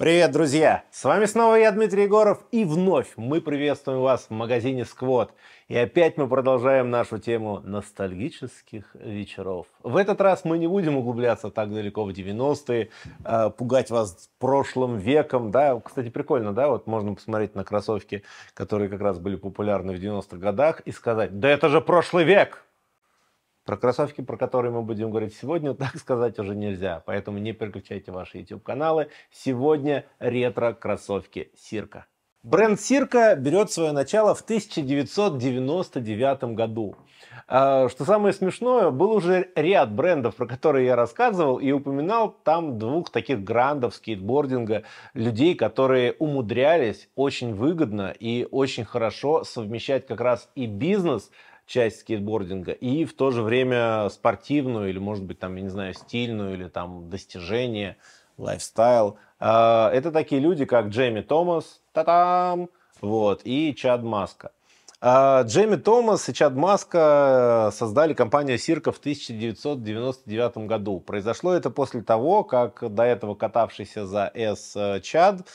Привет, друзья! С вами снова я, Дмитрий Егоров, и вновь мы приветствуем вас в магазине Сквот. И опять мы продолжаем нашу тему ностальгических вечеров. В этот раз мы не будем углубляться так далеко в 90-е, а, пугать вас прошлым веком. Да, кстати, прикольно, да, вот можно посмотреть на кроссовки, которые как раз были популярны в 90-х годах, и сказать, да это же прошлый век! Про кроссовки, про которые мы будем говорить сегодня, так сказать уже нельзя. Поэтому не переключайте ваши YouTube-каналы. Сегодня ретро-кроссовки Сирка. Бренд Сирка берет свое начало в 1999 году. А, что самое смешное, был уже ряд брендов, про которые я рассказывал, и упоминал там двух таких грандов скейтбординга, людей, которые умудрялись очень выгодно и очень хорошо совмещать как раз и бизнес – часть скейтбординга, и в то же время спортивную, или, может быть, там, я не знаю, стильную, или там достижение, лайфстайл. А, это такие люди, как Джейми Томас, та-там, вот, и Чад Маска. А, Джейми Томас и Чад Маска э, создали компанию Сирка в 1999 году. Произошло это после того, как до этого катавшийся за С э, Чад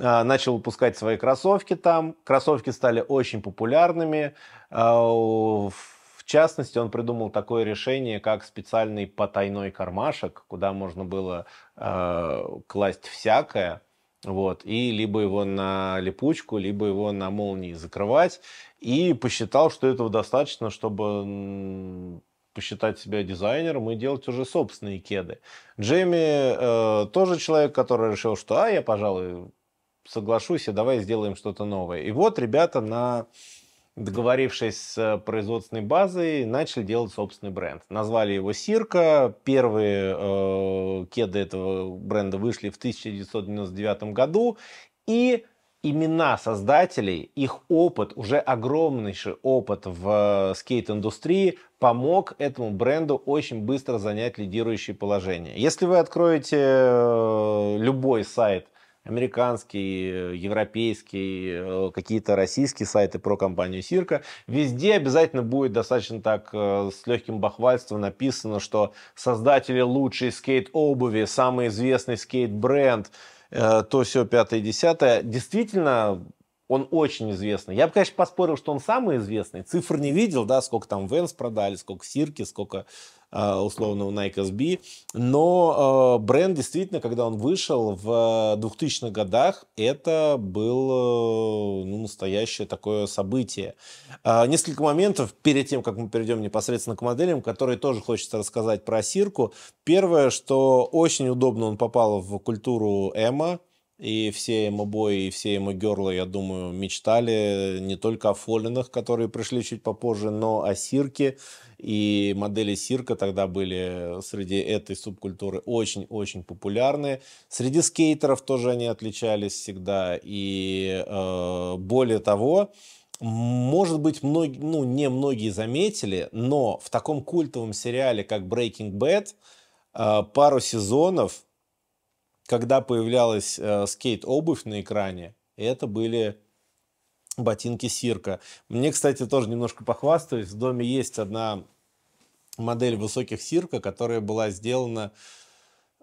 а, начал выпускать свои кроссовки там. Кроссовки стали очень популярными. А, в частности, он придумал такое решение, как специальный потайной кармашек, куда можно было а, класть всякое. Вот, и либо его на липучку, либо его на молнии закрывать. И посчитал, что этого достаточно, чтобы посчитать себя дизайнером и делать уже собственные кеды. Джейми э, тоже человек, который решил, что а, я, пожалуй, соглашусь, и давай сделаем что-то новое. И вот ребята, на, договорившись с производственной базой, начали делать собственный бренд. Назвали его «Сирка». Первые э, кеды этого бренда вышли в 1999 году. И имена создателей, их опыт, уже огромнейший опыт в э, скейт-индустрии помог этому бренду очень быстро занять лидирующее положение. Если вы откроете э, любой сайт – американские, э, европейские, э, какие-то российские сайты про компанию Сирка, везде обязательно будет достаточно так э, с легким бахвальством написано, что создатели лучшей скейт-обуви, самый известный скейт-бренд, то все пятое и десятое. Действительно, он очень известный. Я бы, конечно, поспорил, что он самый известный. Цифр не видел, да, сколько там Венс продали, сколько Сирки, сколько э, условного Nike SB. Но э, бренд действительно, когда он вышел в 2000-х годах, это было э, ну, настоящее такое событие. Несколько моментов перед тем, как мы перейдем непосредственно к моделям, которые тоже хочется рассказать про Сирку. Первое, что очень удобно он попал в культуру Эма, и все ему бои, и все ему герлы, я думаю, мечтали не только о фоллинах, которые пришли чуть попозже, но о сирке. И модели сирка тогда были среди этой субкультуры очень-очень популярны. Среди скейтеров тоже они отличались всегда. И э, более того, может быть, многие, ну, не многие заметили, но в таком культовом сериале, как Breaking Bad, э, пару сезонов когда появлялась э, скейт-обувь на экране, это были ботинки Сирка. Мне, кстати, тоже немножко похвастаюсь. В доме есть одна модель высоких Сирка, которая была сделана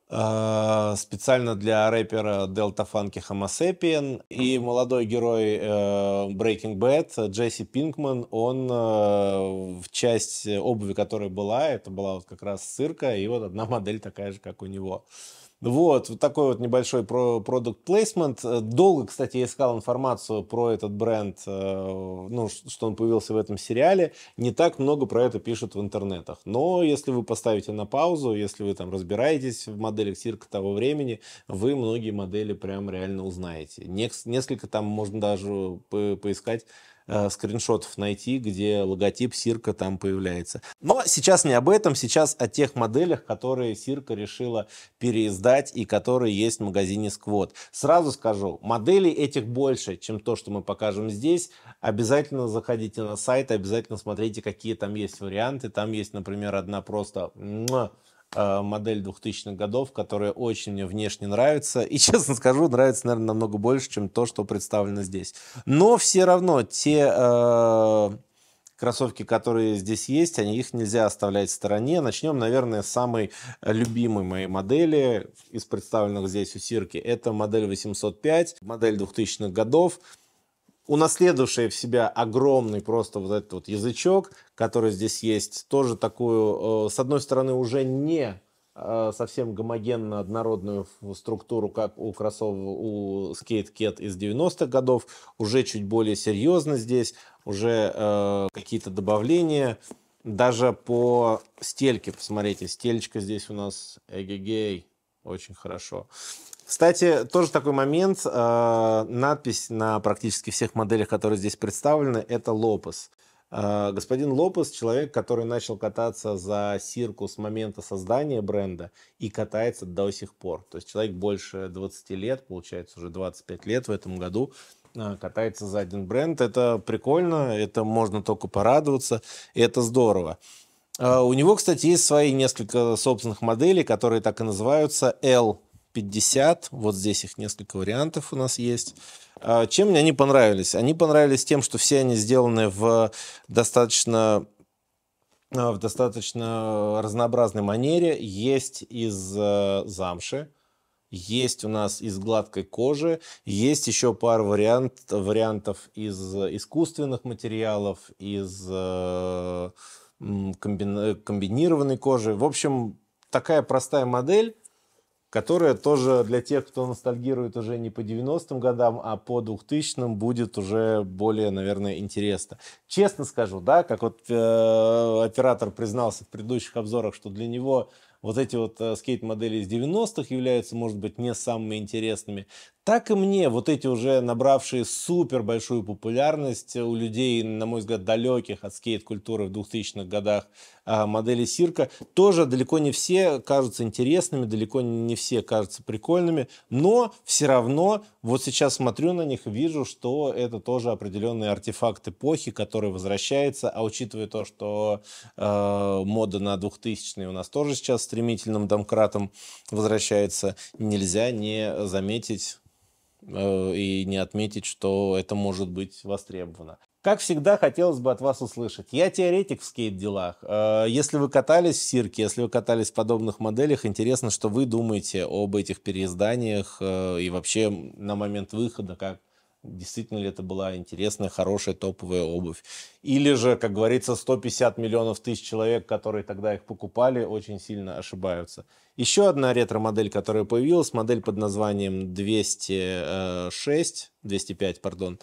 э, специально для рэпера Дельта Фанки Хамасепиен И молодой герой э, Breaking Bad Джесси Пинкман, он э, в часть обуви, которая была, это была вот как раз Сирка, и вот одна модель такая же, как у него. Э, вот, вот такой вот небольшой про продукт плейсмент. Э, долго, кстати, я искал информацию про этот бренд, э, ну, что он появился в этом сериале. Не так много про это пишут в интернетах. Но если вы поставите на паузу, если вы там разбираетесь в моделях цирка того времени, вы многие модели прям реально узнаете. Несколько там можно даже поискать э, скриншотов найти, где логотип Сирка там появляется. Но сейчас не об этом, сейчас о тех моделях, которые Сирка решила переиздать и которые есть в магазине Сквот. Сразу скажу, моделей этих больше, чем то, что мы покажем здесь. Обязательно заходите на сайт, обязательно смотрите, какие там есть варианты. Там есть, например, одна просто Э, модель 2000-х годов, которая очень мне внешне нравится. И, честно скажу, нравится, наверное, намного больше, чем то, что представлено здесь. Но все равно те э, кроссовки, которые здесь есть, они, их нельзя оставлять в стороне. Начнем, наверное, с самой любимой моей модели из представленных здесь у Сирки. Это модель 805, модель 2000-х годов унаследовавшая в себя огромный просто вот этот вот язычок, который здесь есть, тоже такую, э, с одной стороны, уже не э, совсем гомогенно однородную структуру, как у кроссов у Skate Cat из 90-х годов, уже чуть более серьезно здесь, уже э, какие-то добавления, даже по стельке, посмотрите, стелечка здесь у нас Гей очень хорошо. Кстати, тоже такой момент. Э, надпись на практически всех моделях, которые здесь представлены, это Лопес. Э, господин Лопес – человек, который начал кататься за Сирку с момента создания бренда и катается до сих пор. То есть человек больше 20 лет, получается уже 25 лет в этом году, э, катается за один бренд. Это прикольно, это можно только порадоваться, и это здорово. У него, кстати, есть свои несколько собственных моделей, которые так и называются L 50. Вот здесь их несколько вариантов у нас есть. А, чем мне они понравились? Они понравились тем, что все они сделаны в достаточно а, в достаточно разнообразной манере. Есть из э, замши, есть у нас из гладкой кожи, есть еще пара вариант, вариантов из искусственных материалов, из э, комбинированной кожи. В общем, такая простая модель которая тоже для тех, кто ностальгирует уже не по 90-м годам, а по 2000-м, будет уже более, наверное, интересно. Честно скажу, да, как вот э, оператор признался в предыдущих обзорах, что для него вот эти вот э, скейт-модели из 90-х являются, может быть, не самыми интересными, так и мне вот эти уже набравшие супер большую популярность у людей, на мой взгляд, далеких от скейт-культуры в 2000-х годах а, модели Сирка, тоже далеко не все кажутся интересными, далеко не все кажутся прикольными, но все равно вот сейчас смотрю на них и вижу, что это тоже определенный артефакт эпохи, который возвращается, а учитывая то, что э, мода на 2000-е у нас тоже сейчас стремительным домкратом возвращается, нельзя не заметить Э, и не отметить, что это может быть востребовано. Как всегда, хотелось бы от вас услышать. Я теоретик в скейт-делах. Э, если вы катались в Сирке, если вы катались в подобных моделях, интересно, что вы думаете об этих переизданиях э, и вообще на момент выхода, как действительно ли это была интересная, хорошая, топовая обувь. Или же, как говорится, 150 миллионов тысяч человек, которые тогда их покупали, очень сильно ошибаются. Еще одна ретро-модель, которая появилась, модель под названием 206, 205, пардон.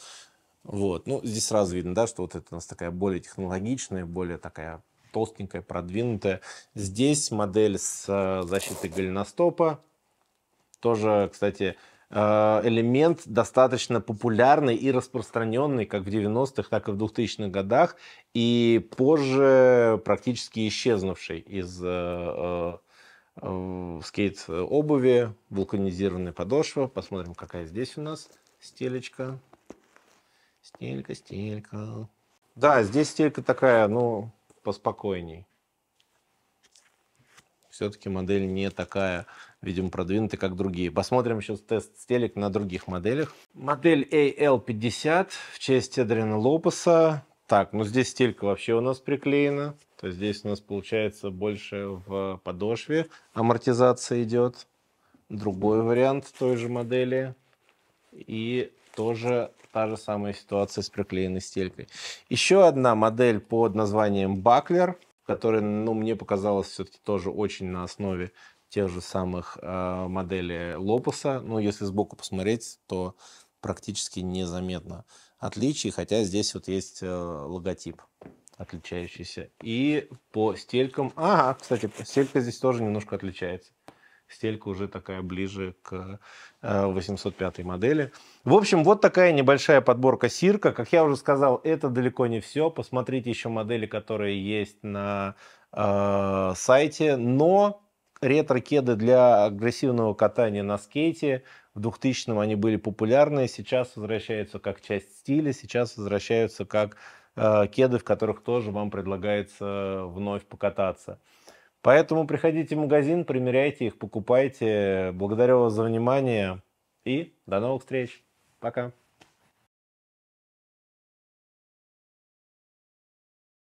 Вот. Ну, здесь сразу видно, да, что вот это у нас такая более технологичная, более такая толстенькая, продвинутая. Здесь модель с э, защитой голеностопа. Тоже, кстати, Э, элемент достаточно популярный и распространенный как в 90-х, так и в 2000-х годах, и позже практически исчезнувший из э, э, скейт-обуви, вулканизированная подошва. Посмотрим, какая здесь у нас стелечка. Стелька, стелька. Да, здесь стелька такая, ну, поспокойней все-таки модель не такая, видимо, продвинутая, как другие. Посмотрим сейчас тест стелек на других моделях. Модель AL50 в честь Эдрина Лопеса. Так, ну здесь стелька вообще у нас приклеена. То есть здесь у нас получается больше в подошве амортизация идет. Другой вариант той же модели. И тоже та же самая ситуация с приклеенной стелькой. Еще одна модель под названием Баклер которая, ну, мне показалось все-таки тоже очень на основе тех же самых э, моделей Лопуса. Ну, если сбоку посмотреть, то практически незаметно отличий, хотя здесь вот есть э, логотип отличающийся. И по стелькам... Ага, кстати, стелька здесь тоже немножко отличается стелька уже такая ближе к 805 э, модели. В общем, вот такая небольшая подборка Сирка. Как я уже сказал, это далеко не все. Посмотрите еще модели, которые есть на э, сайте. Но ретро-кеды для агрессивного катания на скейте в 2000-м они были популярны. Сейчас возвращаются как часть стиля, сейчас возвращаются как э, кеды, в которых тоже вам предлагается э, вновь покататься. Поэтому приходите в магазин, примеряйте их, покупайте. Благодарю вас за внимание и до новых встреч. Пока.